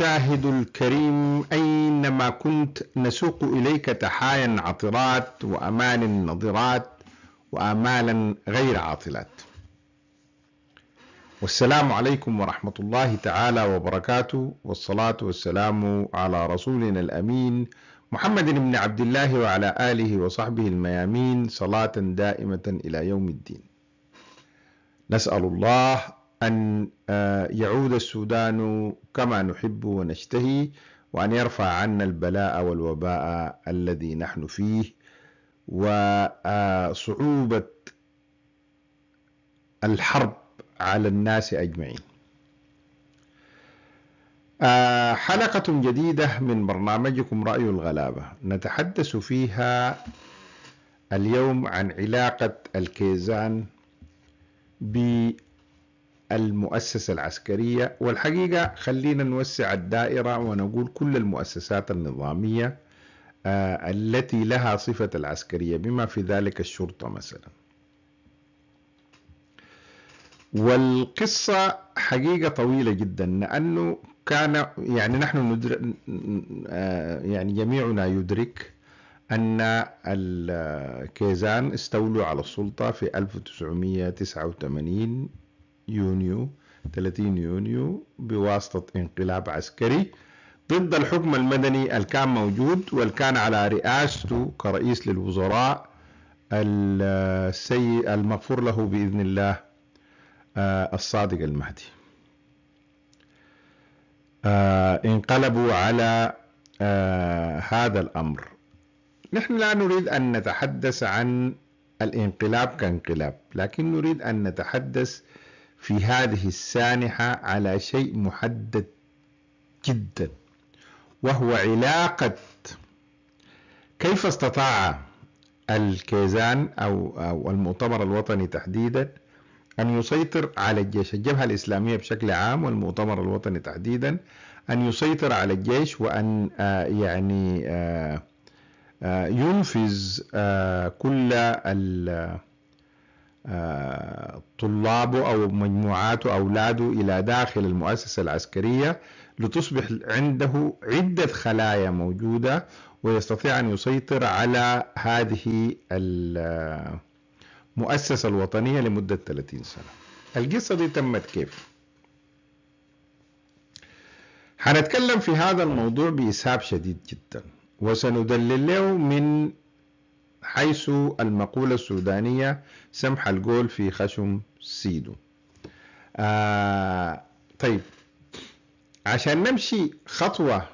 المشاهد الكريم أينما كنت نسوق إليك تحايا عطرات وأمان نضرات وآمالا غير عاطلات والسلام عليكم ورحمة الله تعالى وبركاته والصلاة والسلام على رسولنا الأمين محمد بن عبد الله وعلى آله وصحبه الميامين صلاة دائمة إلى يوم الدين نسأل الله أن آه، يعود السودان كما نحب ونشتهي وأن يرفع عنا البلاء والوباء الذي نحن فيه وصعوبة آه، الحرب على الناس أجمعين آه، حلقة جديدة من برنامجكم رأي الغلابة نتحدث فيها اليوم عن علاقة الكيزان المؤسسة العسكرية والحقيقة خلينا نوسع الدائرة ونقول كل المؤسسات النظامية آه، التي لها صفة العسكرية بما في ذلك الشرطة مثلا والقصة حقيقة طويلة جدا لأنه كان يعني نحن ندرك آه، يعني جميعنا يدرك أن الكيزان استولوا على السلطة في 1989 يونيو 30 يونيو بواسطة انقلاب عسكري ضد الحكم المدني اللي كان موجود والكان على رئاسته كرئيس للوزراء السي المغفور له بإذن الله آه، الصادق المهدي آه، انقلبوا على آه، هذا الأمر نحن لا نريد أن نتحدث عن الانقلاب كانقلاب لكن نريد أن نتحدث في هذه السانحة على شيء محدد جدا وهو علاقة كيف استطاع الكيزان أو, أو المؤتمر الوطني تحديدا أن يسيطر على الجيش الجبهة الإسلامية بشكل عام والمؤتمر الوطني تحديدا أن يسيطر على الجيش وأن آه يعني آه آه ينفذ آه، كل آه، طلابه أو مجموعاته أولاده إلى داخل المؤسسة العسكرية لتصبح عنده عدة خلايا موجودة ويستطيع أن يسيطر على هذه المؤسسة الوطنية لمدة 30 سنة القصة دي تمت كيف؟ حنتكلم في هذا الموضوع بإسهاب شديد جدا وسندلل له من حيث المقولة السودانية سمح الجول في خشم سيدو آه طيب عشان نمشي خطوة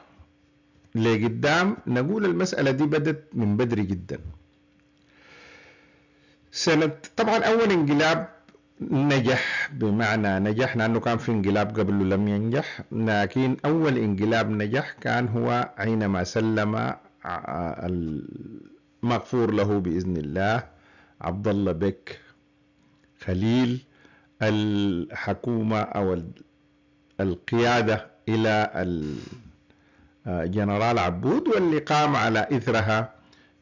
لقدام نقول المسألة دي بدت من بدري جدا سنة طبعا أول انقلاب نجح بمعنى نجح لأنه كان في انقلاب قبله لم ينجح لكن أول انقلاب نجح كان هو حينما سلم مغفور له باذن الله عبد الله بك خليل الحكومه او القياده الى الجنرال آه، عبود واللي قام على اثرها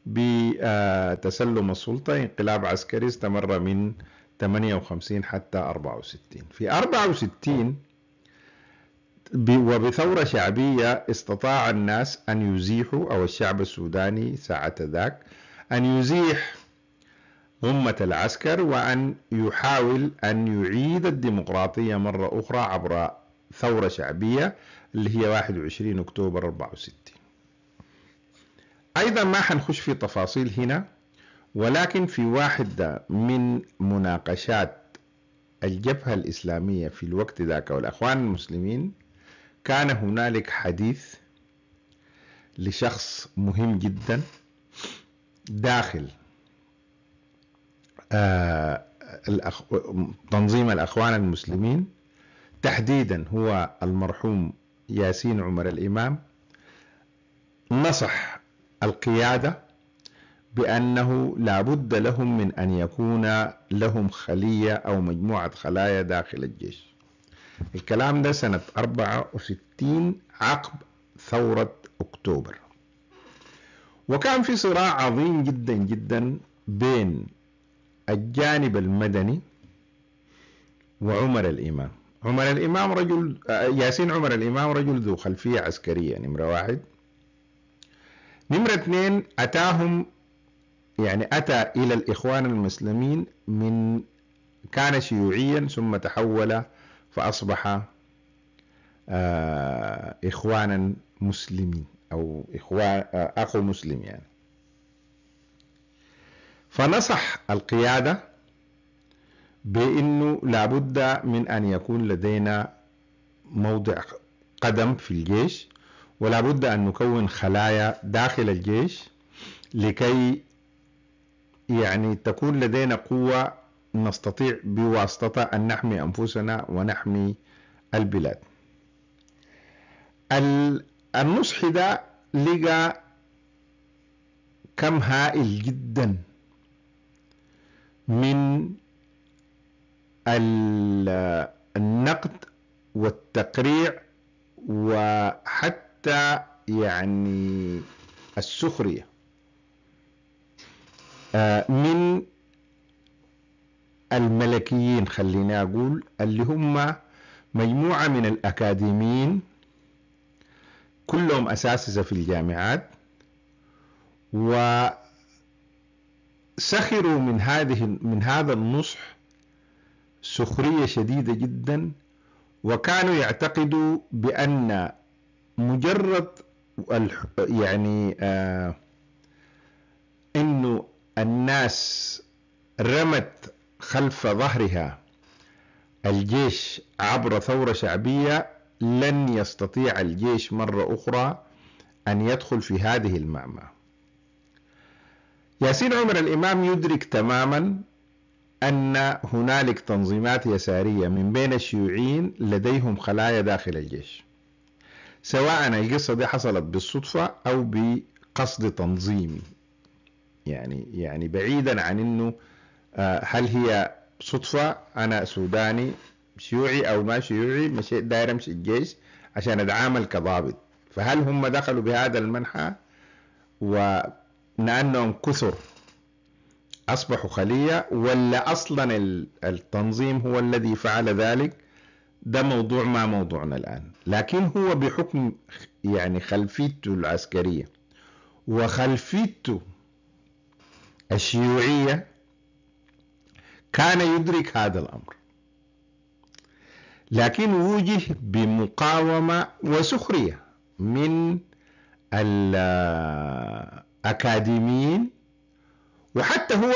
بتسلم السلطه انقلاب عسكري استمر من 58 حتى 64 في 64 وبثورة شعبية استطاع الناس أن يزيحوا أو الشعب السوداني ساعة ذاك أن يزيح غمة العسكر وأن يحاول أن يعيد الديمقراطية مرة أخرى عبر ثورة شعبية اللي هي 21 أكتوبر 64 أيضا ما حنخش في تفاصيل هنا ولكن في واحدة من مناقشات الجبهة الإسلامية في الوقت ذاك والأخوان المسلمين كان هنالك حديث لشخص مهم جدا داخل آه، تنظيم الأخوان المسلمين تحديدا هو المرحوم ياسين عمر الإمام نصح القيادة بأنه لابد لهم من أن يكون لهم خلية أو مجموعة خلايا داخل الجيش الكلام ده سنة 64 عقب ثورة أكتوبر وكان في صراع عظيم جدا جدا بين الجانب المدني وعمر الإمام عمر الإمام رجل ياسين عمر الإمام رجل ذو خلفية عسكرية نمرة واحد نمرة اثنين أتاهم يعني أتى إلى الإخوان المسلمين من كان شيوعيا ثم تحول فأصبح آه، إخوانا مسلمين أو إخوان آه، أخو مسلم يعني فنصح القيادة بأنه لابد من أن يكون لدينا موضع قدم في الجيش ولابد أن نكون خلايا داخل الجيش لكي يعني تكون لدينا قوة نستطيع بواسطتها أن نحمي أنفسنا ونحمي البلاد النصح ده لقى كم هائل جدا من النقد والتقريع وحتى يعني السخرية آه، من الملكيين خلينا أقول اللي هم مجموعة من الأكاديميين كلهم أساتذة في الجامعات وسخروا من هذه من هذا النصح سخرية شديدة جدا وكانوا يعتقدوا بأن مجرد يعني آه انه الناس رمت خلف ظهرها الجيش عبر ثورة شعبية لن يستطيع الجيش مرة أخرى أن يدخل في هذه المعمعة ياسين عمر الإمام يدرك تماما أن هنالك تنظيمات يسارية من بين الشيوعيين لديهم خلايا داخل الجيش سواء القصة دي حصلت بالصدفة أو بقصد تنظيمي يعني يعني بعيدا عن أنه آه، هل هي صدفة أنا سوداني شيوعي أو ما شيوعي مشيت داير أمشي الجيش عشان أتعامل كضابط فهل هم دخلوا بهذا المنحى ولأنهم كثر أصبحوا خلية ولا أصلا التنظيم هو الذي فعل ذلك ده موضوع ما موضوعنا الآن لكن هو بحكم يعني خلفيته العسكرية وخلفيته الشيوعية كان يدرك هذا الأمر لكن وجه بمقاومة وسخرية من الأكاديميين وحتى هو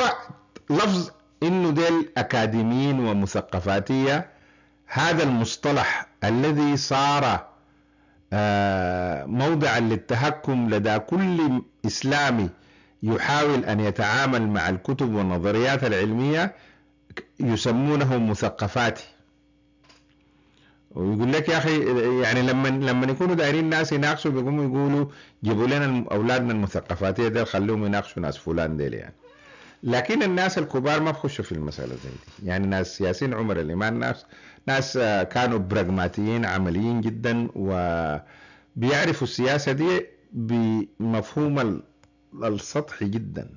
لفظ إنه ديل أكاديميين ومثقفاتية هذا المصطلح الذي صار آه، موضعا للتهكم لدى كل إسلامي يحاول أن يتعامل مع الكتب والنظريات العلمية يسمونه مثقفات ويقول لك يا اخي يعني لما لما يكونوا دايرين ناس يناقشوا بيقوموا يقولوا جيبوا لنا اولادنا المثقفات ديل خلوهم يناقشوا ناس فلان ديل يعني لكن الناس الكبار ما بخشوا في المسألة زي دي يعني ناس ياسين عمر الإمام ناس ناس آه، كانوا براغماتيين عمليين جدا وبيعرفوا السياسة دي بمفهوم السطحي جدا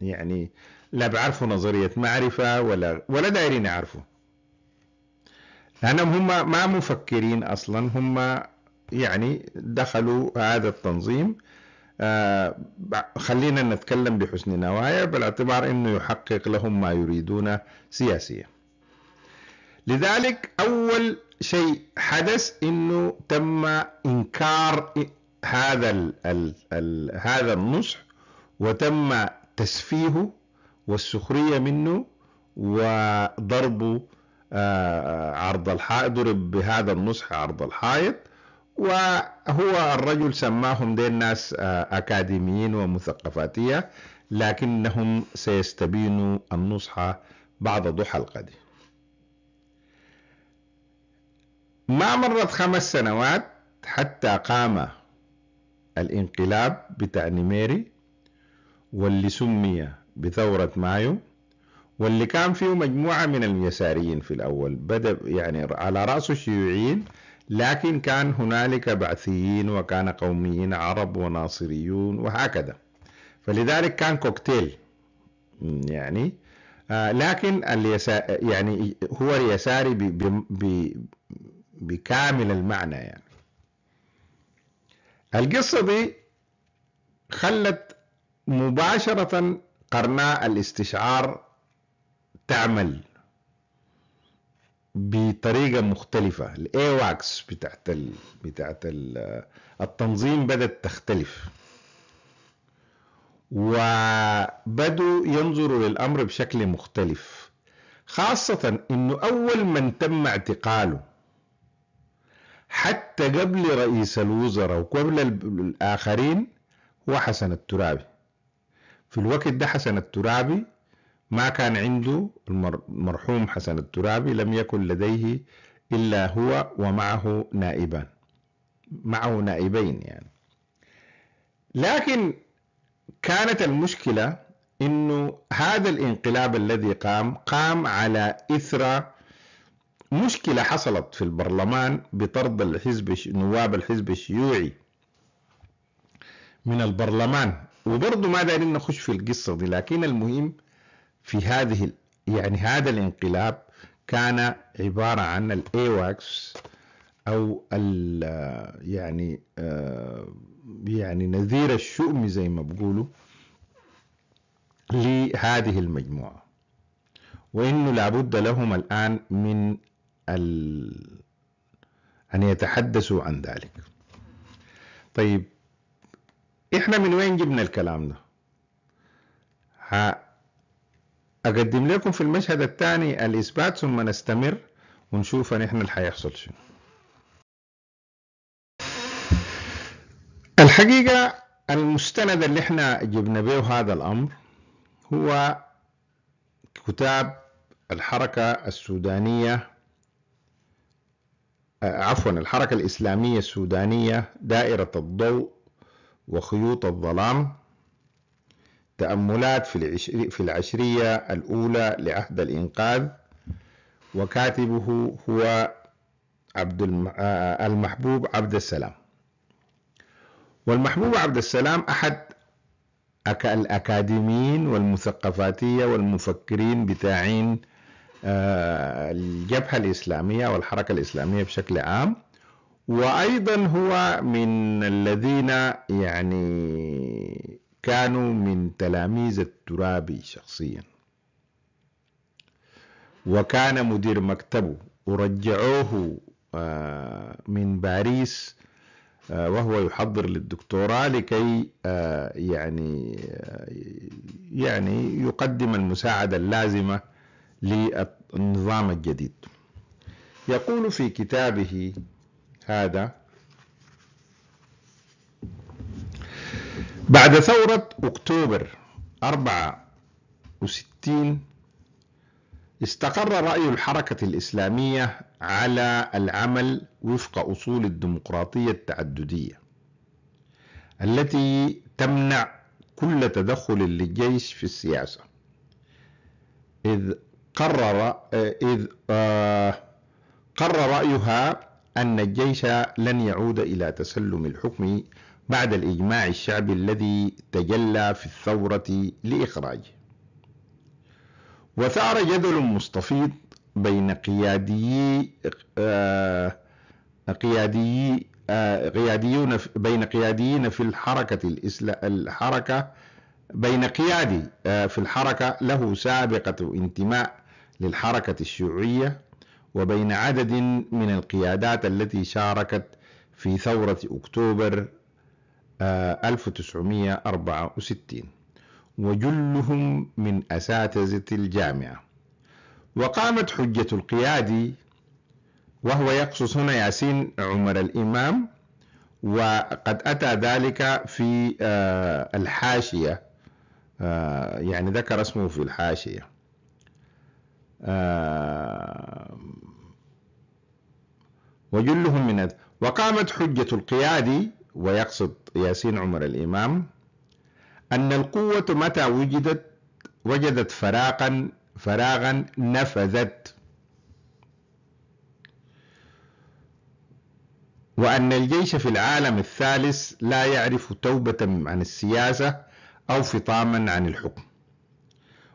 يعني لا بعرفوا نظرية معرفة ولا ولا دايرين يعرفوا لأنهم هم ما مفكرين أصلا هم يعني دخلوا هذا التنظيم آه، خلينا نتكلم بحسن نوايا بالاعتبار أنه يحقق لهم ما يريدون سياسيا لذلك أول شيء حدث أنه تم إنكار هذا ال ال هذا النصح وتم تسفيهه والسخرية منه وضربه آه، عرض الحائط ضرب بهذا النصح عرض الحائط وهو الرجل سماهم دي الناس آه، أكاديميين ومثقفاتية لكنهم سيستبينوا النصح بعد ضحى القدي ما مرت خمس سنوات حتى قام الانقلاب بتاع نميري واللي سمي بثورة مايو واللي كان فيه مجموعة من اليساريين في الأول بدأ يعني على رأسه الشيوعيين لكن كان هنالك بعثيين وكان قوميين عرب وناصريون وهكذا فلذلك كان كوكتيل يعني آه، لكن اليسار يعني هو اليساري بكامل المعنى يعني القصة دي خلت مباشرة قرنا الاستشعار تعمل بطريقه مختلفه الايواكس بتاعت ال... بتاعت ال... التنظيم بدات تختلف وبدوا ينظروا للامر بشكل مختلف خاصه انه اول من تم اعتقاله حتى قبل رئيس الوزراء وقبل الاخرين هو حسن الترابي في الوقت ده حسن الترابي ما كان عنده المرحوم حسن الترابي لم يكن لديه إلا هو ومعه نائبان معه نائبين يعني لكن كانت المشكلة انه هذا الانقلاب الذي قام قام على اثر مشكلة حصلت في البرلمان بطرد الحزب نواب الحزب الشيوعي من البرلمان وبرضه ما دارين نخش في القصة دي لكن المهم في هذه يعني هذا الانقلاب كان عبارة عن الايواكس او الـ يعني آه، يعني نذير الشؤم زي ما بقولوا لهذه المجموعة وإنه لابد لهم الآن من أن يتحدثوا عن ذلك طيب احنا من وين جبنا الكلام ده اقدم لكم في المشهد الثاني الاثبات ثم نستمر ونشوف احنا اللي هيحصل شنو الحقيقة المستند اللي احنا جبنا به هذا الأمر هو كتاب الحركة السودانية آه، عفوا الحركة الإسلامية السودانية دائرة الضوء وخيوط الظلام تأملات في العشرية الأولى لعهد الإنقاذ وكاتبه هو عبد آه، المحبوب عبد السلام والمحبوب عبد السلام أحد الأكاديميين والمثقفاتية والمفكرين بتاعين آه، الجبهة الإسلامية والحركة الإسلامية بشكل عام وايضا هو من الذين يعني كانوا من تلاميذ الترابي شخصيا وكان مدير مكتبه ورجعوه آه، من باريس آه، وهو يحضر للدكتوراه لكي آه، يعني يعني يقدم المساعده اللازمه للنظام الجديد يقول في كتابه هذا بعد ثورة أكتوبر 64 استقر رأي الحركة الإسلامية على العمل وفق أصول الديمقراطية التعددية التي تمنع كل تدخل للجيش في السياسة إذ قرر إذ آه، قرر رأيها أن الجيش لن يعود إلى تسلم الحكم بعد الإجماع الشعبي الذي تجلى في الثورة لإخراجه وثار جدل مستفيض بين قياديي قيادي آه، قياديي آه، قياديون بين قياديين في الحركة الإسلا الحركة بين قيادي آه، في الحركة له سابقة انتماء للحركة الشيوعية وبين عدد من القيادات التي شاركت في ثورة أكتوبر 1964 آه، وجلهم من أساتذة الجامعة وقامت حجة القيادي وهو يقصص هنا ياسين عمر الإمام وقد أتى ذلك في آه، الحاشية آه، يعني ذكر اسمه في الحاشية آه، وجلهم من أذ وقامت حجة القيادي ويقصد ياسين عمر الإمام أن القوة متى وجدت وجدت فراغا فراغا نفذت وأن الجيش في العالم الثالث لا يعرف توبة عن السياسة أو فطاما عن الحكم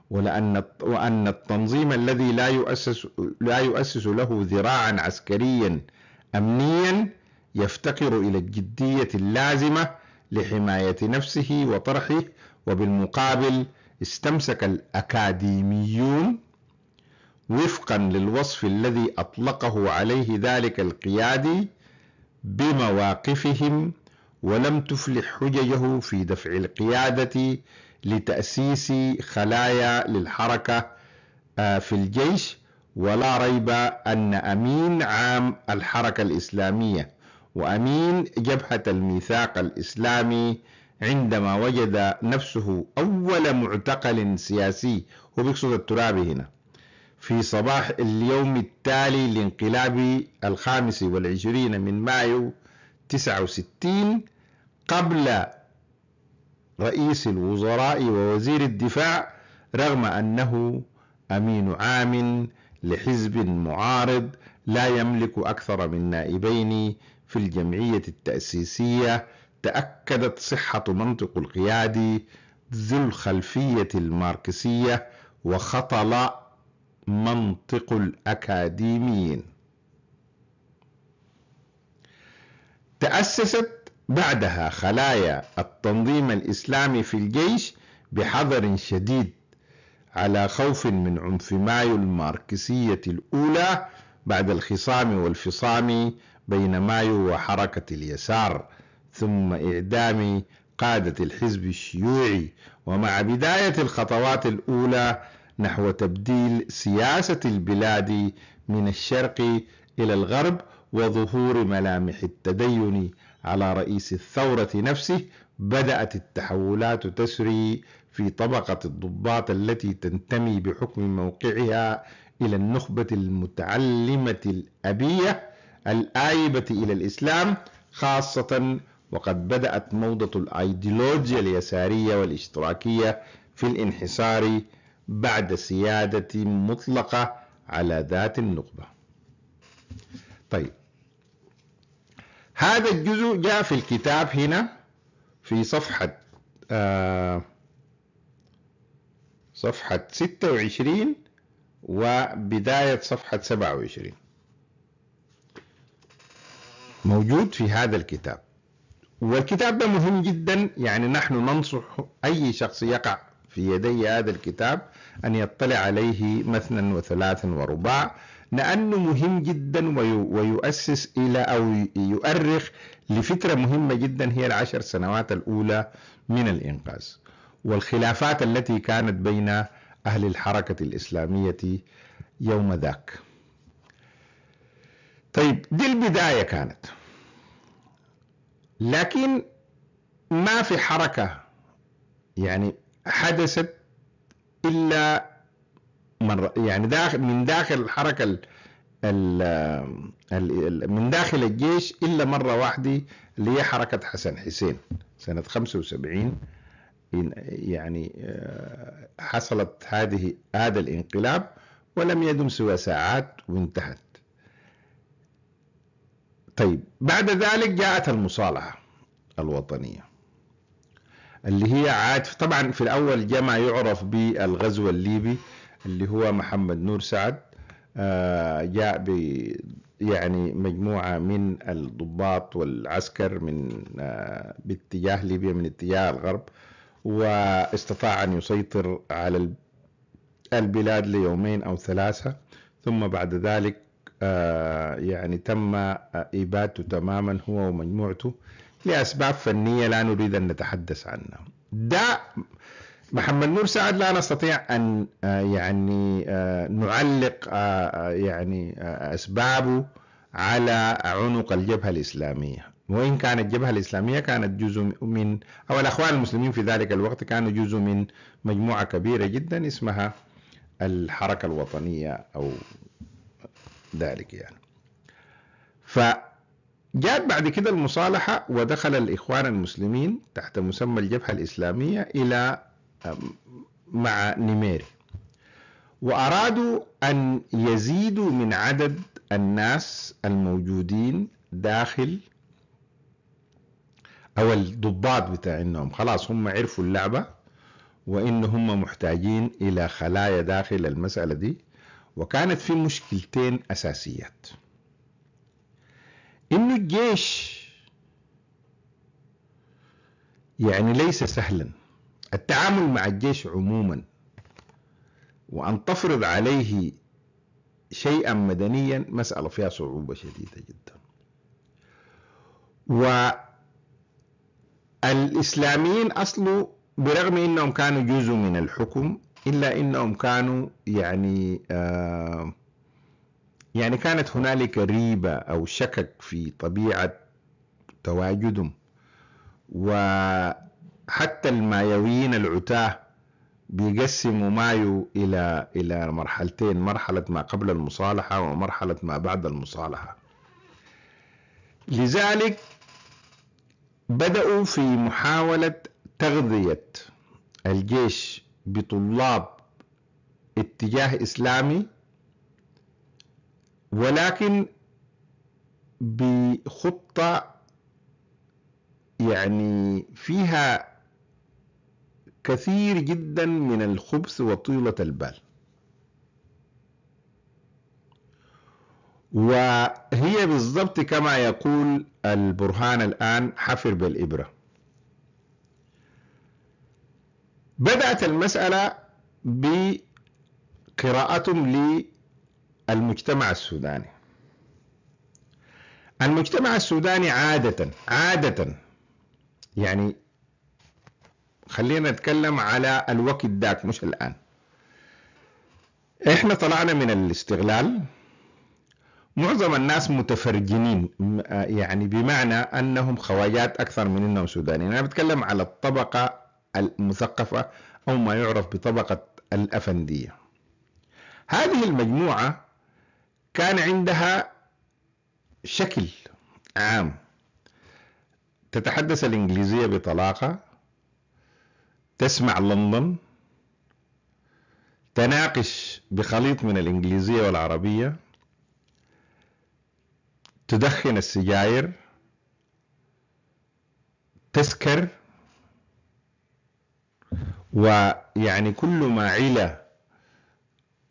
ولأن وأن التنظيم الذي لا يؤسس لا يؤسس له ذراعا عسكريا أمنيا يفتقر إلى الجدية اللازمة لحماية نفسه وطرحه وبالمقابل استمسك الأكاديميون وفقا للوصف الذي أطلقه عليه ذلك القيادي بمواقفهم ولم تفلح حججه في دفع القيادة لتأسيس خلايا للحركة آه، في الجيش ولا ريب أن أمين عام الحركة الإسلامية وأمين جبهة الميثاق الإسلامي عندما وجد نفسه أول معتقل سياسي هو بيقصد الترابي هنا في صباح اليوم التالي لانقلاب الخامس والعشرين من مايو 69 قبل رئيس الوزراء ووزير الدفاع رغم أنه أمين عام لحزب معارض لا يملك أكثر من نائبين في الجمعية التأسيسية تأكدت صحة منطق القيادي ذو الخلفية الماركسية وخطل منطق الأكاديميين تأسست بعدها خلايا التنظيم الإسلامي في الجيش بحذر شديد على خوف من عنف مايو الماركسية الأولى بعد الخصام والفصام بين مايو وحركة اليسار ثم إعدام قادة الحزب الشيوعي ومع بداية الخطوات الأولى نحو تبديل سياسة البلاد من الشرق إلى الغرب وظهور ملامح التدين على رئيس الثورة نفسه بدأت التحولات تسري في طبقة الضباط التي تنتمي بحكم موقعها إلى النخبة المتعلمة الأبية الآيبة إلى الإسلام خاصة وقد بدأت موضة الأيديولوجيا اليسارية والاشتراكية في الانحسار بعد سيادة مطلقة على ذات النخبة طيب هذا الجزء جاء في الكتاب هنا في صفحة آه صفحة 26 وبداية صفحة 27 موجود في هذا الكتاب والكتاب ده مهم جدا يعني نحن ننصح أي شخص يقع في يدي هذا الكتاب أن يطلع عليه مثلا وثلاثا ورباع لأنه مهم جدا ويؤسس إلى أو يؤرخ لفكرة مهمة جدا هي العشر سنوات الأولى من الإنقاذ والخلافات التي كانت بين أهل الحركة الإسلامية يوم ذاك طيب دي البداية كانت لكن ما في حركة يعني حدثت إلا من يعني داخل من داخل الحركه ال ال الـ من داخل الجيش الا مره واحده اللي هي حركه حسن حسين سنه 75 يعني آه، حصلت هذه هذا الانقلاب ولم يدم سوى ساعات وانتهت طيب بعد ذلك جاءت المصالحة الوطنية اللي هي عاد طبعا في الأول جمع يعرف بالغزو الليبي اللي هو محمد نور سعد آه، جاء ب يعني مجموعة من الضباط والعسكر من آه، باتجاه ليبيا من اتجاه الغرب واستطاع أن يسيطر على البلاد ليومين أو ثلاثة ثم بعد ذلك آه، يعني تم إبادته تماما هو ومجموعته لأسباب فنية لا نريد أن نتحدث عنها ده محمد نور سعد لا نستطيع ان آه، يعني آه، نعلق آه، يعني اسبابه على عنق الجبهه الاسلاميه وان كانت الجبهه الاسلاميه كانت جزء من او الاخوان المسلمين في ذلك الوقت كانوا جزء من مجموعه كبيره جدا اسمها الحركه الوطنيه او ذلك يعني ف جاءت بعد كده المصالحة ودخل الإخوان المسلمين تحت مسمى الجبهة الإسلامية إلى مع نمير وأرادوا أن يزيدوا من عدد الناس الموجودين داخل أو الضباط بتاع إنهم خلاص هم عرفوا اللعبة وإن هم محتاجين إلى خلايا داخل المسألة دي وكانت في مشكلتين أساسيات إنه الجيش يعني ليس سهلا التعامل مع الجيش عموما وأن تفرض عليه شيئا مدنيا مسألة فيها صعوبة شديدة جدا والإسلاميين أصله برغم أنهم كانوا جزء من الحكم إلا أنهم كانوا يعني آه يعني كانت هنالك ريبة أو شكك في طبيعة تواجدهم و حتى المايويين العتاه بيقسموا مايو إلى إلى مرحلتين مرحلة ما قبل المصالحة ومرحلة ما بعد المصالحة لذلك بدأوا في محاولة تغذية الجيش بطلاب اتجاه إسلامي ولكن بخطة يعني فيها كثير جدا من الخبث وطيلة البال وهي بالضبط كما يقول البرهان الآن حفر بالإبرة بدأت المسألة بقراءتهم للمجتمع السوداني المجتمع السوداني عادة عادة يعني خلينا نتكلم على الوقت ذاك مش الآن احنا طلعنا من الاستغلال معظم الناس متفرجنين آه، يعني بمعنى انهم خواجات اكثر من انهم سودانيين انا بتكلم على الطبقه المثقفه او ما يعرف بطبقه الافنديه هذه المجموعه كان عندها شكل عام تتحدث الانجليزيه بطلاقه تسمع لندن تناقش بخليط من الإنجليزية والعربية تدخن السجاير تسكر ويعني كل ما علا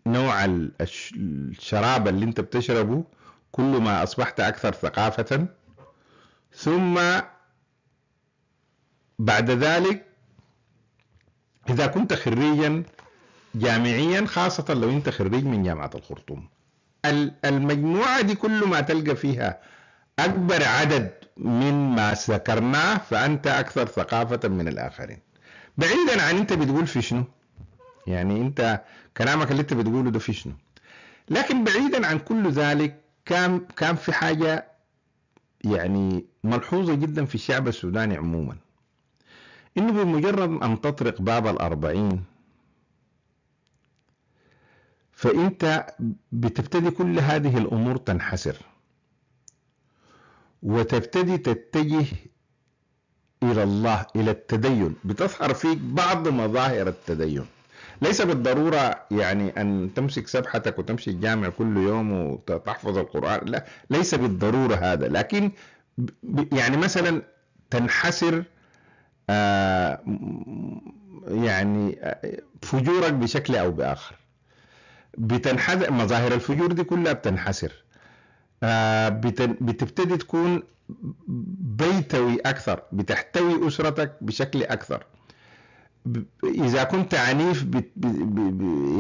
نوع الشراب اللي انت بتشربه كل ما اصبحت اكثر ثقافة ثم بعد ذلك إذا كنت خريجا جامعيا خاصة لو أنت خريج من جامعة الخرطوم المجموعة دي كل ما تلقى فيها أكبر عدد من ما ذكرناه فأنت أكثر ثقافة من الآخرين بعيدا عن أنت بتقول في شنو يعني أنت كلامك اللي أنت بتقوله ده في شنو لكن بعيدا عن كل ذلك كان كان في حاجة يعني ملحوظة جدا في الشعب السوداني عموما إنه بمجرد أن تطرق باب الأربعين فأنت بتبتدي كل هذه الأمور تنحسر وتبتدي تتجه إلى الله إلى التدين بتظهر فيك بعض مظاهر التدين ليس بالضرورة يعني أن تمسك سبحتك وتمشي الجامع كل يوم وتحفظ القرآن لا ليس بالضرورة هذا لكن يعني مثلا تنحسر آه، يعني آه، فجورك بشكل او باخر بتنحدر مظاهر الفجور دي كلها بتنحسر آه، بتبتدي تكون بيتوي اكثر بتحتوي اسرتك بشكل اكثر اذا كنت عنيف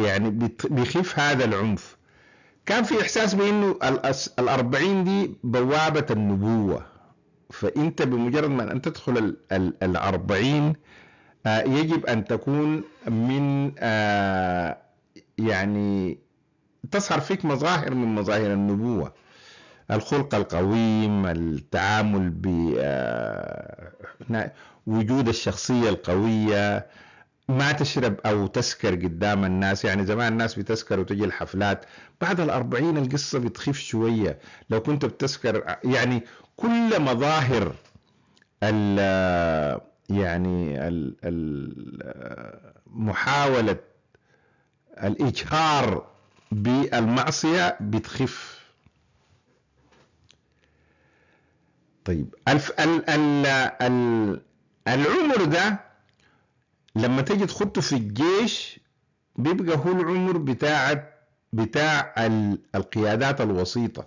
يعني بيخف هذا العنف كان في احساس بانه الاربعين دي بوابه النبوه فانت بمجرد ما ان تدخل ال 40 آه، يجب ان تكون من آه، يعني تظهر فيك مظاهر من مظاهر النبوه الخلق القويم التعامل ب آه، وجود الشخصيه القويه ما تشرب أو تسكر قدام الناس يعني زمان الناس بتسكر وتجي الحفلات بعد الأربعين القصة بتخف شوية لو كنت بتسكر يعني كل مظاهر ال يعني محاولة الإجهار بالمعصية بتخف طيب الف ال ال ال العمر ده لما تيجي تخطه في الجيش بيبقى هو العمر بتاع بتاع القيادات الوسيطه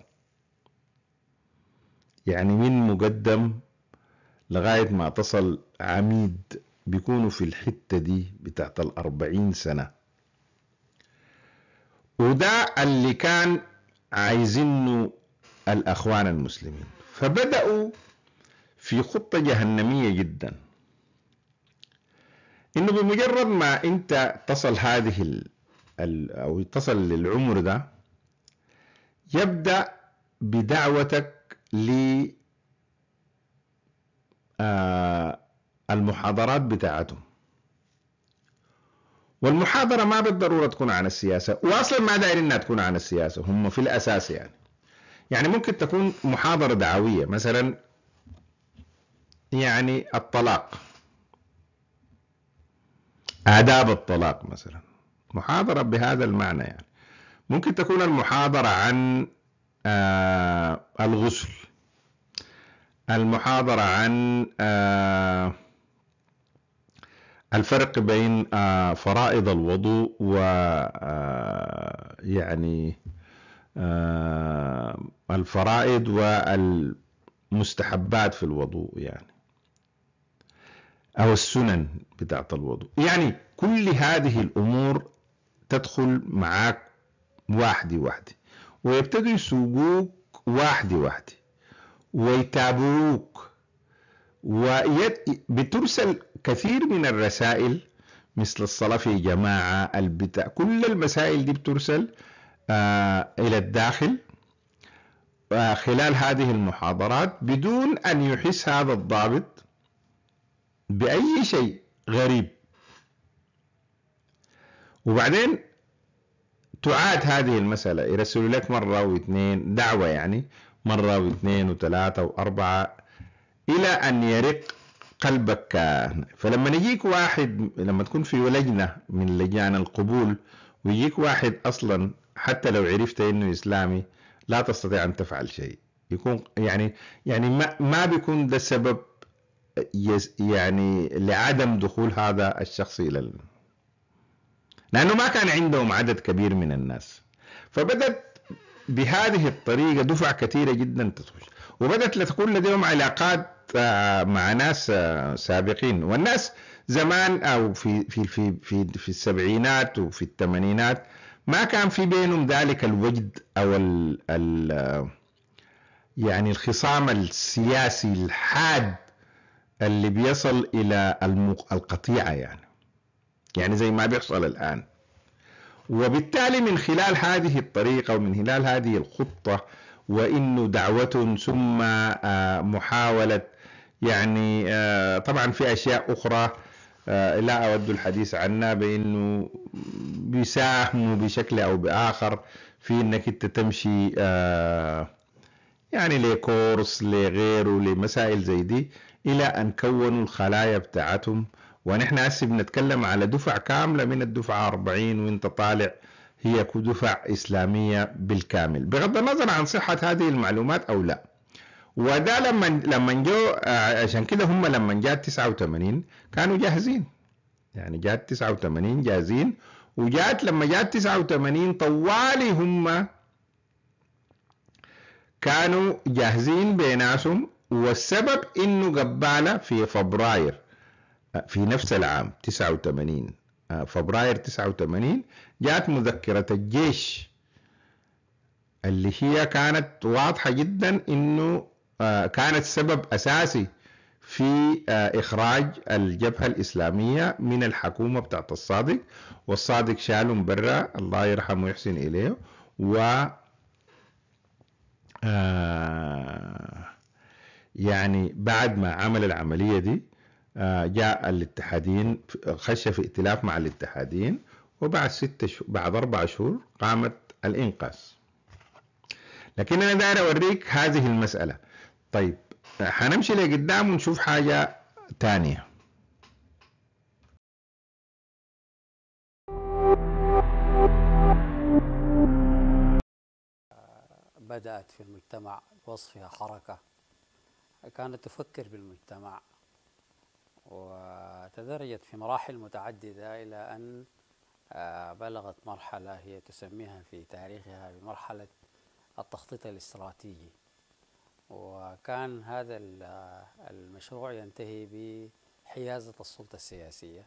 يعني من مقدم لغاية ما تصل عميد بيكونوا في الحتة دي بتاعت الأربعين سنة وده اللي كان عايزينه الأخوان المسلمين فبدأوا في خطة جهنمية جدا إنه بمجرد ما أنت تصل هذه ال أو تصل للعمر ده يبدأ بدعوتك ل المحاضرات بتاعتهم والمحاضرة ما بالضرورة تكون عن السياسة وأصلا ما دايرين إنها تكون عن السياسة هم في الأساس يعني يعني ممكن تكون محاضرة دعوية مثلا يعني الطلاق آداب الطلاق مثلا محاضرة بهذا المعنى يعني ممكن تكون المحاضرة عن آه الغسل المحاضرة عن آه الفرق بين آه فرائض الوضوء و آه، يعني آه، الفرائض والمستحبات في الوضوء يعني أو السنن بتاعة الوضوء يعني كل هذه الأمور تدخل معاك واحدة واحدة ويبتدوا يسوقوك واحدة واحدة ويتابعوك وبترسل كثير من الرسائل مثل الصلاة في جماعة البتاع كل المسائل دي بترسل آه إلى الداخل آه خلال هذه المحاضرات بدون أن يحس هذا الضابط بأي شيء غريب وبعدين تعاد هذه المسألة يرسلوا إيه، لك مرة واثنين دعوة يعني مرة واثنين وثلاثة وأربعة إلى أن يرق قلبك فلما يجيك واحد لما تكون في لجنة من لجان القبول ويجيك واحد أصلا حتى لو عرفت أنه إسلامي لا تستطيع أن تفعل شيء يكون يعني يعني ما, ما بيكون ده السبب يعني لعدم دخول هذا الشخص إلى لأنه ما كان عندهم عدد كبير من الناس فبدت بهذه الطريقة دفع كثيرة جدا تخش وبدت لتكون لديهم علاقات آه، مع ناس آه، سابقين والناس زمان أو في في في في, في السبعينات وفي الثمانينات ما كان في بينهم ذلك الوجد أو الـ ال آه، يعني الخصام السياسي الحاد اللي بيصل إلى القطيعة يعني يعني زي ما بيحصل الآن وبالتالي من خلال هذه الطريقة ومن خلال هذه الخطة وإنه دعوة ثم آه، محاولة يعني آه، طبعا في أشياء أخرى آه، لا أود الحديث عنها بأنه بيساهموا بشكل أو بآخر في أنك أنت تمشي يعني لكورس لغيره لمسائل زي دي إلى أن كونوا الخلايا بتاعتهم وان احنا هسه بنتكلم على دفع كامله من الدفعه 40 وانت طالع هي دفع اسلاميه بالكامل بغض النظر عن صحه هذه المعلومات او لا وده لما لما جو آه، عشان كده هم لما جات 89 كانوا جاهزين يعني جات 89 جاهزين وجات لما جات 89 طوالي هم كانوا جاهزين بيناسهم والسبب انه قباله في فبراير في نفس العام 89 آه، فبراير 89 جاءت مذكرة الجيش اللي هي كانت واضحة جدا انه آه، كانت سبب اساسي في آه، اخراج الجبهة الاسلامية من الحكومة بتاعت الصادق والصادق شالهم برا الله يرحمه ويحسن اليه و يعني بعد ما عمل العملية دي آه، جاء الاتحادين خش في ائتلاف مع الاتحادين وبعد ستة شهور بعد أربع شهور قامت الإنقاذ لكن أنا داير أوريك هذه المسألة طيب حنمشي لقدام ونشوف حاجة تانية بدأت في المجتمع وصفها حركة كانت تفكر بالمجتمع وتدرجت في مراحل متعددة إلى أن آه، بلغت مرحلة هي تسميها في تاريخها بمرحلة التخطيط الاستراتيجي وكان هذا آه، المشروع ينتهي بحيازة السلطة السياسية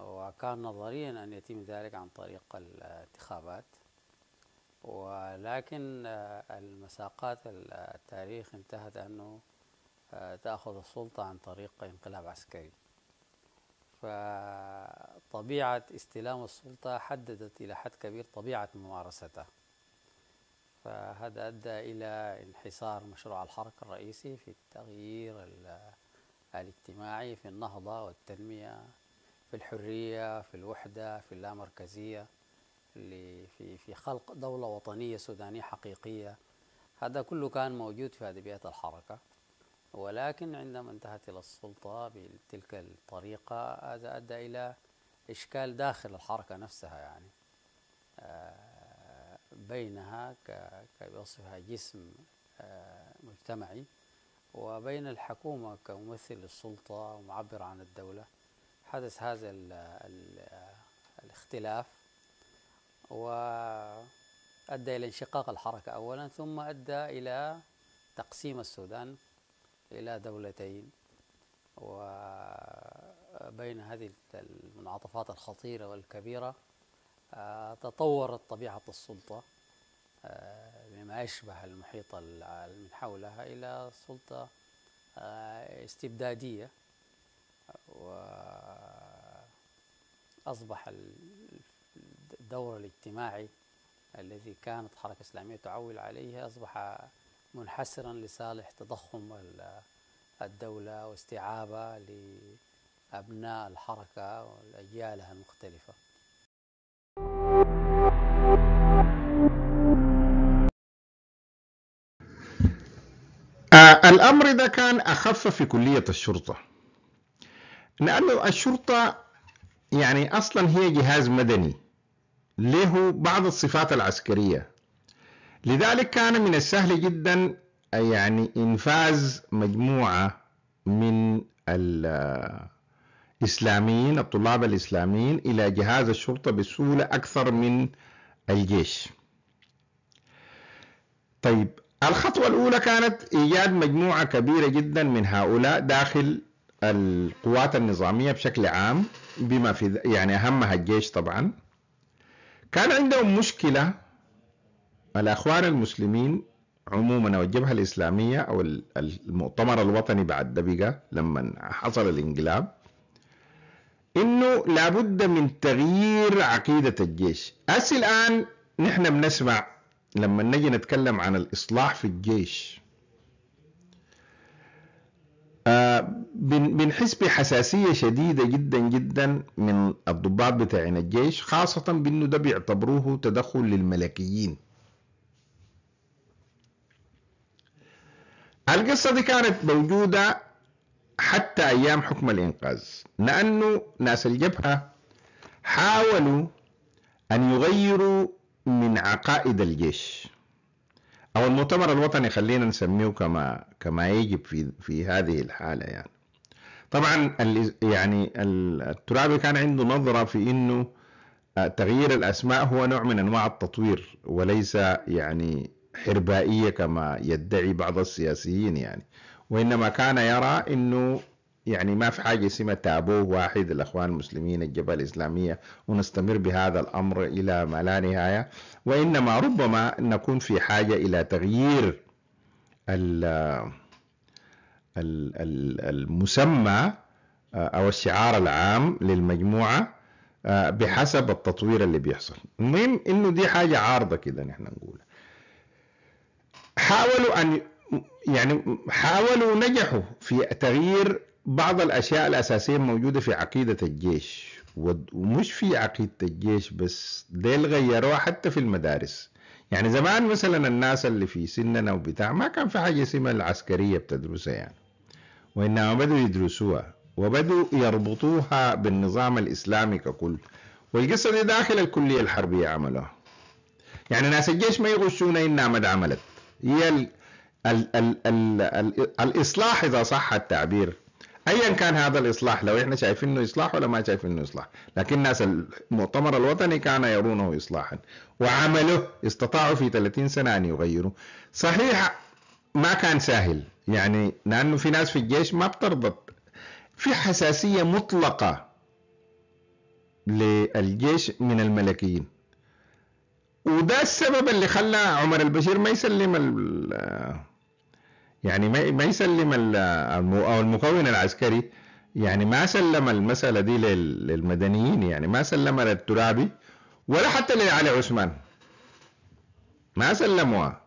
وكان نظريا أن يتم ذلك عن طريق الانتخابات ولكن آه، المساقات التاريخ انتهت أنه تأخذ السلطة عن طريق انقلاب عسكري فطبيعة استلام السلطة حددت إلى حد كبير طبيعة ممارستها فهذا أدى إلى انحسار مشروع الحركة الرئيسي في التغيير الاجتماعي في النهضة والتنمية في الحرية في الوحدة في اللامركزية في في خلق دولة وطنية سودانية حقيقية هذا كله كان موجود في أدبيات الحركة ولكن عندما انتهت إلى السلطة بتلك الطريقة هذا أدى إلى إشكال داخل الحركة نفسها يعني آه، بينها كيوصفها جسم آه، مجتمعي وبين الحكومة كممثل للسلطة ومعبر عن الدولة حدث هذا ال ال الاختلاف وأدى إلى انشقاق الحركة أولا ثم أدى إلى تقسيم السودان إلى دولتين وبين هذه المنعطفات الخطيرة والكبيرة آه، تطورت طبيعة السلطة آه، بما يشبه المحيط من حولها إلى سلطة آه، استبدادية وأصبح الدور الاجتماعي الذي كانت الحركة الإسلامية تعول عليه أصبح منحسرا لصالح تضخم الدولة واستيعابها لأبناء الحركة وأجيالها المختلفة آه، الأمر ده كان أخف في كلية الشرطة لأنه الشرطة يعني أصلا هي جهاز مدني له بعض الصفات العسكرية لذلك كان من السهل جدا يعني إنفاذ مجموعة من الإسلاميين الطلاب الإسلاميين إلى جهاز الشرطة بسهولة أكثر من الجيش طيب الخطوة الأولى كانت إيجاد مجموعة كبيرة جدا من هؤلاء داخل القوات النظامية بشكل عام بما في يعني أهمها الجيش طبعا كان عندهم مشكلة الأخوان المسلمين عموما أو الجبهة الإسلامية أو المؤتمر الوطني بعد دبيقة لما حصل الانقلاب إنه لابد من تغيير عقيدة الجيش هسه الآن نحن بنسمع لما نجي نتكلم عن الإصلاح في الجيش آه، بنحس بحساسية شديدة جدا جدا من الضباط بتاعين الجيش خاصة بأنه ده بيعتبروه تدخل للملكيين القصة دي كانت موجودة حتى أيام حكم الإنقاذ لأنه ناس الجبهة حاولوا أن يغيروا من عقائد الجيش أو المؤتمر الوطني خلينا نسميه كما كما يجب في في هذه الحالة يعني طبعا يعني الترابي كان عنده نظرة في إنه آه، تغيير الأسماء هو نوع من أنواع التطوير وليس يعني حربائية كما يدعي بعض السياسيين يعني وإنما كان يرى أنه يعني ما في حاجة اسمها تابو واحد الأخوان المسلمين الجبهة الإسلامية ونستمر بهذا الأمر إلى ما لا نهاية وإنما ربما نكون في حاجة إلى تغيير المسمى آه، أو الشعار العام للمجموعة آه، بحسب التطوير اللي بيحصل المهم إنه دي حاجة عارضة كده نحن نقولها حاولوا أن يعني حاولوا نجحوا في تغيير بعض الأشياء الأساسية الموجودة في عقيدة الجيش ومش في عقيدة الجيش بس ديل غيروها حتى في المدارس يعني زمان مثلا الناس اللي في سننا وبتاع ما كان في حاجة اسمها العسكرية بتدرسها يعني وإنما بدوا يدرسوها وبدوا يربطوها بالنظام الإسلامي ككل والقصة دي داخل الكلية الحربية عملوها يعني ناس الجيش ما يغشونا إنها ما عملت هي ال الـ الـ الـ الـ الإصلاح إذا صح التعبير ايا كان هذا الاصلاح لو احنا شايفينه اصلاح ولا ما شايفينه اصلاح لكن ناس المؤتمر الوطني كان يرونه اصلاحا وعمله استطاعوا في 30 سنه ان يغيروا صحيح ما كان سهل يعني لانه في ناس في الجيش ما بترضى في حساسيه مطلقه للجيش من الملكيين وده السبب اللي خلى عمر البشير ما يسلم ال يعني ما يسلم او المكون العسكري يعني ما سلم المسألة دي للمدنيين يعني ما سلمها للترابي ولا حتى لعلي عثمان ما سلموها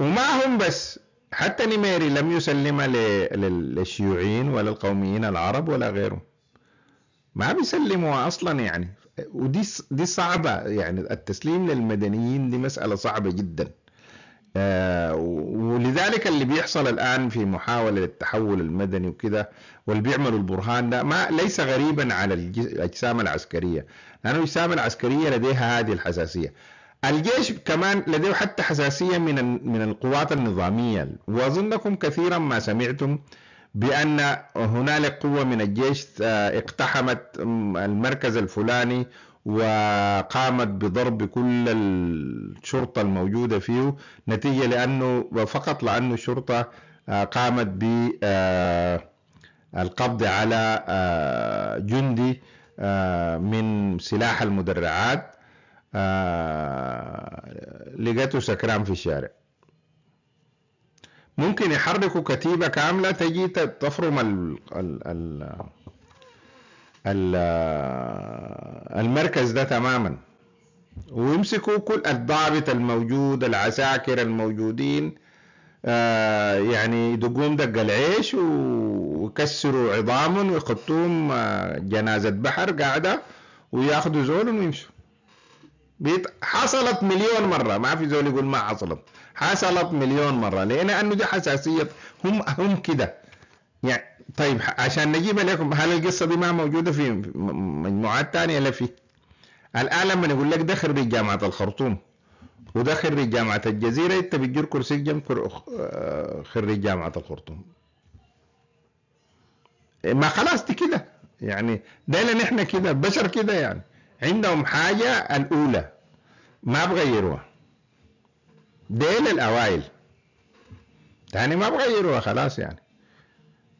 وما هم بس حتى نميري لم يسلمها للشيوعيين ولا القوميين العرب ولا غيرهم ما بيسلموها اصلا يعني ودي دي صعبه يعني التسليم للمدنيين دي مساله صعبه جدا آه، ولذلك اللي بيحصل الان في محاوله للتحول المدني وكده واللي بيعملوا البرهان ده ما ليس غريبا على الاجسام العسكريه لانه الاجسام العسكريه لديها هذه الحساسيه الجيش كمان لديه حتى حساسيه من من القوات النظاميه واظنكم كثيرا ما سمعتم آه بأن هنالك قوة من الجيش آه، اقتحمت المركز الفلاني وقامت بضرب كل الشرطة الموجودة فيه نتيجة لأنه فقط لأنه الشرطة آه، قامت بالقبض آه، على جندي من سلاح المدرعات لقيته سكران في الشارع ممكن يحركوا كتيبة كاملة تجي تفرم ال ال ال المركز ده تماما ويمسكوا كل الضابط الموجود العساكر الموجودين آه، يعني يدقوهم دق العيش ويكسروا عظامهم ويحطوهم آه، جنازة بحر قاعدة وياخذوا زول ويمشوا حصلت مليون مرة ما في زول يقول ما حصلت حصلت مليون مرة ليه؟ لأنه دي حساسية هم هم كده يعني طيب عشان نجيبها لكم هل القصة دي ما موجودة في مجموعات تانية لا في؟ الآن لما يقول لك ده خريج جامعة الخرطوم وده خريج جامعة الجزيرة أنت بتجر كرسيك جنب آه، خريج جامعة الخرطوم ما خلاص دي كده يعني دايما نحن كده البشر كده يعني عندهم حاجة الأولى ما بغيروها ديل الأوائل يعني ما بغيروها خلاص يعني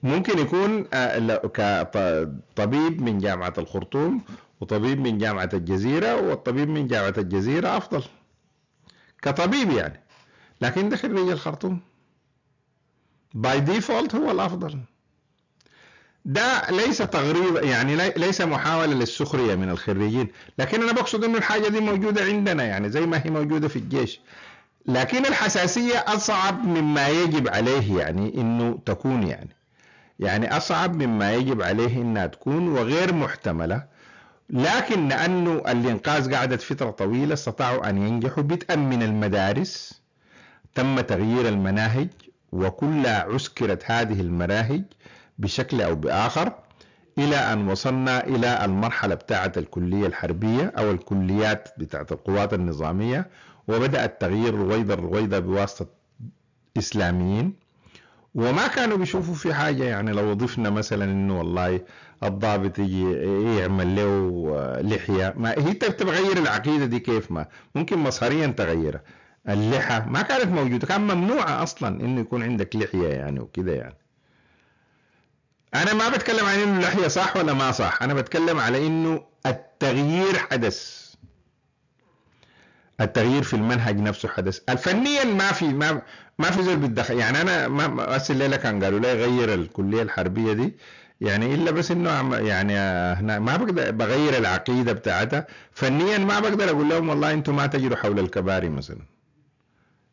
ممكن يكون آه، كطبيب من جامعة الخرطوم وطبيب من جامعة الجزيرة والطبيب من جامعة الجزيرة أفضل كطبيب يعني لكن ده خريج الخرطوم باي ديفولت هو الأفضل ده ليس تغريض يعني ليس محاولة للسخرية من الخريجين لكن أنا بقصد أن الحاجة دي موجودة عندنا يعني زي ما هي موجودة في الجيش لكن الحساسية أصعب مما يجب عليه يعني إنه تكون يعني يعني أصعب مما يجب عليه إنها تكون وغير محتملة لكن لأنه الإنقاذ قعدت فترة طويلة استطاعوا أن ينجحوا بتأمن المدارس تم تغيير المناهج وكلها عسكرت هذه المناهج بشكل أو بآخر إلى أن وصلنا إلى المرحلة بتاعة الكلية الحربية أو الكليات بتاعة القوات النظامية وبدأ التغيير رويدا رويدا بواسطة إسلاميين وما كانوا بيشوفوا في حاجة يعني لو ضفنا مثلا إنه والله الضابط يجي يعمل له آه، لحية ما هي أنت بتغير العقيدة دي كيف ما ممكن مصهريا تغيرها اللحى ما كانت موجودة كان ممنوعة أصلا إنه يكون عندك لحية يعني وكذا يعني أنا ما بتكلم عن إنه اللحية صح ولا ما صح أنا بتكلم على إنه التغيير حدث التغيير في المنهج نفسه حدث فنيا ما في ما ما في زول بيتدخل يعني انا ما بس الليله كان قالوا لي غير الكليه الحربيه دي يعني الا بس انه يعني هنا ما بقدر بغير العقيده بتاعتها فنيا ما بقدر اقول لهم والله انتم ما تجروا حول الكباري مثلا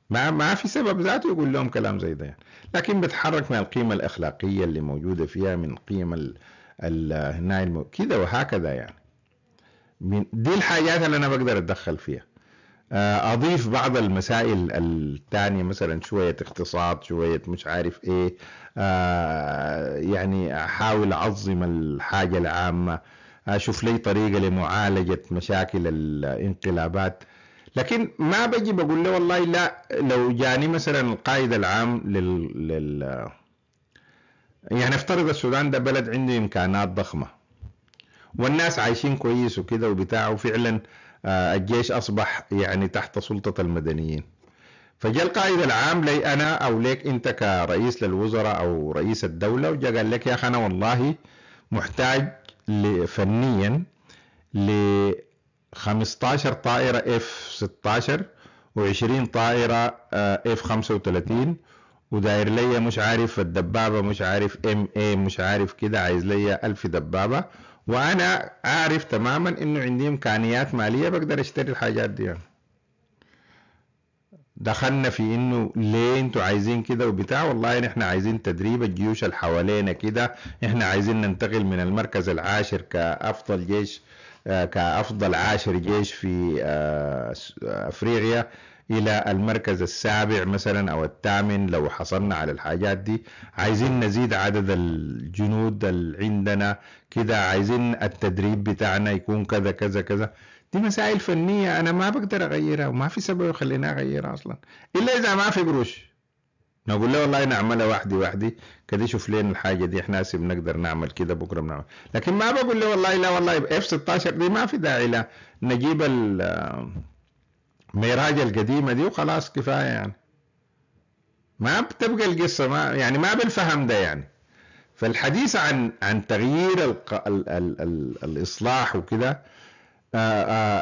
ما ما في سبب ذاته يقول لهم كلام زي ده يعني. لكن بتحرك من القيمه الاخلاقيه اللي موجوده فيها من قيم هنا كده وهكذا يعني من دي الحاجات اللي انا بقدر اتدخل فيها آه، اضيف بعض المسائل الثانيه مثلا شويه اقتصاد شويه مش عارف ايه آه، يعني احاول اعظم الحاجه العامه اشوف لي طريقه لمعالجه مشاكل الانقلابات لكن ما بجي بقول له والله لا لو جاني مثلا القائد العام لل, لل... يعني افترض السودان ده بلد عنده امكانات ضخمه والناس عايشين كويس وكده وبتاعه وفعلا آه آه، الجيش أصبح يعني تحت سلطة المدنيين فجاء القائد العام لي أنا أو ليك أنت كرئيس للوزراء أو رئيس الدولة وجاء قال لك يا أخي أنا والله محتاج فنيا ل 15 طائرة اف 16 و20 طائرة اف آه، 35 وداير لي مش عارف الدبابة مش عارف ام اي مش عارف كده عايز لي 1000 دبابة وانا اعرف تماما انه عندي امكانيات ماليه بقدر اشتري الحاجات دي يعني. دخلنا في انه ليه انتوا عايزين كده وبتاع والله نحن عايزين تدريب الجيوش اللي حوالينا كده احنا عايزين ننتقل من المركز العاشر كافضل جيش آه، كافضل عاشر جيش في آه، افريقيا الى المركز السابع مثلا او الثامن لو حصلنا على الحاجات دي عايزين نزيد عدد الجنود اللي عندنا كده عايزين التدريب بتاعنا يكون كذا كذا كذا دي مسائل فنية أنا ما بقدر أغيرها وما في سبب يخليني أغيرها أصلا إلا إذا ما في قروش نقول له والله نعملها وحدي وحدي كده شوف لين الحاجة دي احنا سيب نقدر نعمل كده بكرة بنعمل لكن ما بقول له والله لا والله اف 16 دي ما في داعي لا نجيب الميراج القديمة دي وخلاص كفاية يعني ما بتبقى القصة ما يعني ما بالفهم ده يعني فالحديث عن عن تغيير ال ال ال الـ الاصلاح وكده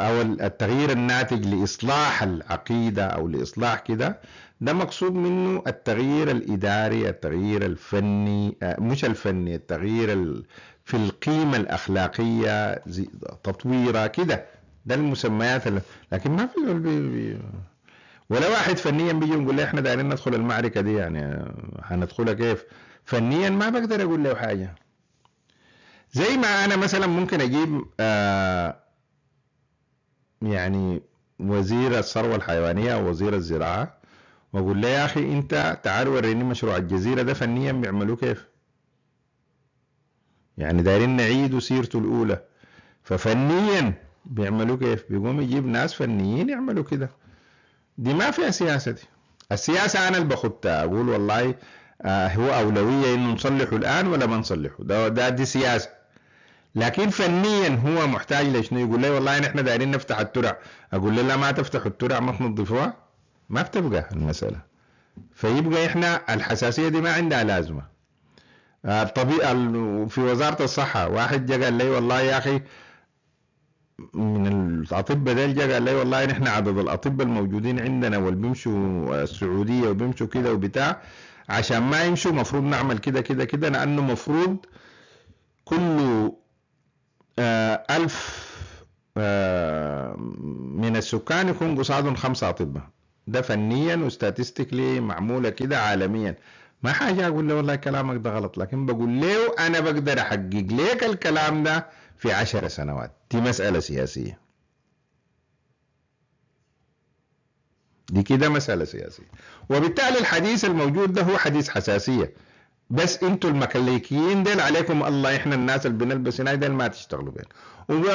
او التغيير الناتج لاصلاح العقيده او لاصلاح كده ده مقصود منه التغيير الاداري التغيير الفني مش الفني التغيير في القيمه الاخلاقيه تطويرها كده ده المسميات لكن ما في ولا واحد فنيا بيجي يقول لي احنا دايرين ندخل المعركه دي يعني هندخلها كيف؟ فنيا ما بقدر اقول له حاجه زي ما انا مثلا ممكن اجيب آه يعني وزير الثروه الحيوانيه او وزير الزراعه واقول له يا اخي انت تعال وريني مشروع الجزيره ده فنيا بيعملوه كيف يعني دايرين نعيد سيرته الاولى ففنيا بيعملوه كيف بيقوم يجيب ناس فنيين يعملوا كده دي ما فيها سياسه دي السياسه انا اللي بخدتها اقول والله آه، هو أولوية إنه نصلحه الآن ولا ما نصلحه ده, ده دي سياسة لكن فنيا هو محتاج لشنو يقول لي والله نحن دايرين نفتح الترع أقول له لا ما تفتحوا الترع ما تنظفوها ما بتبقى المسألة فيبقى إحنا الحساسية دي ما عندها لازمة الطبيعة آه، في وزارة الصحة واحد جا قال لي والله يا أخي من الأطباء ده جا قال لي والله نحن عدد الأطباء الموجودين عندنا واللي بيمشوا آه، السعودية وبيمشوا كده وبتاع عشان ما يمشوا مفروض نعمل كده كده كده لأنه مفروض كل آه، ألف آه، من السكان يكون قصادهم خمسة أطباء ده فنيا وستاتيستيكلي معمولة كده عالميا ما حاجة أقول له والله كلامك ده غلط لكن بقول له أنا بقدر أحقق لك الكلام ده في عشر سنوات دي مسألة سياسية دي كده مسألة سياسية وبالتالي الحديث الموجود ده هو حديث حساسية بس انتوا المكليكيين ديل عليكم الله احنا الناس اللي بنلبس هناك ديل ما تشتغلوا بين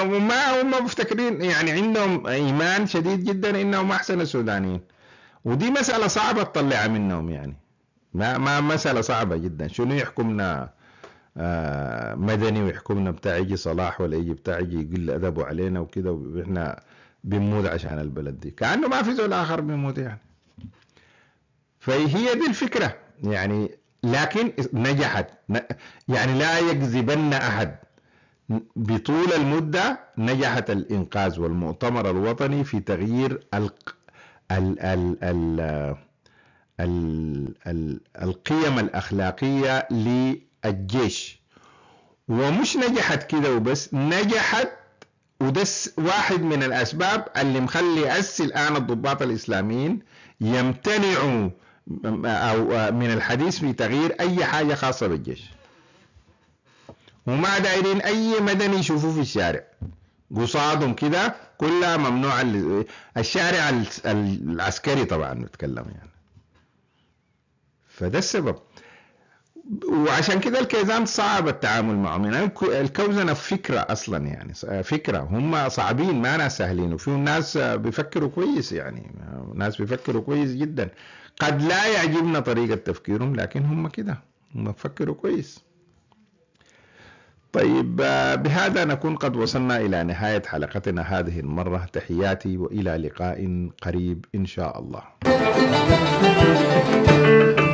وما هم مفتكرين يعني عندهم ايمان شديد جدا انهم احسن السودانيين ودي مسألة صعبة تطلعها منهم يعني ما ما مسألة صعبة جدا شنو يحكمنا آه، مدني ويحكمنا بتاع يجي صلاح ولا يجي بتاع يجي يقل أدبه علينا وكذا واحنا بنموت عشان البلد دي كأنه ما في زول آخر بيموت يعني فهي دي الفكرة يعني لكن نجحت يعني لا يكذبن أحد بطول المدة نجحت الإنقاذ والمؤتمر الوطني في تغيير ال ال ال ال ال ال القيم الأخلاقية للجيش ومش نجحت كده وبس نجحت وده واحد من الأسباب اللي مخلي أس الآن الضباط الإسلاميين يمتنعوا أو من الحديث في تغيير أي حاجة خاصة بالجيش وما دايرين أي مدني يشوفوه في الشارع قصادهم كده كلها ممنوع الشارع العسكري طبعا نتكلم يعني فده السبب وعشان كده الكيزان صعب التعامل معهم يعني الكوزنة فكرة أصلا يعني فكرة هم صعبين ما ناس سهلين وفيهم ناس بيفكروا كويس يعني ناس بيفكروا كويس جدا قد لا يعجبنا طريقة تفكيرهم لكن هم كده هم بفكروا كويس طيب بهذا نكون قد وصلنا إلى نهاية حلقتنا هذه المرة تحياتي وإلى لقاء قريب إن شاء الله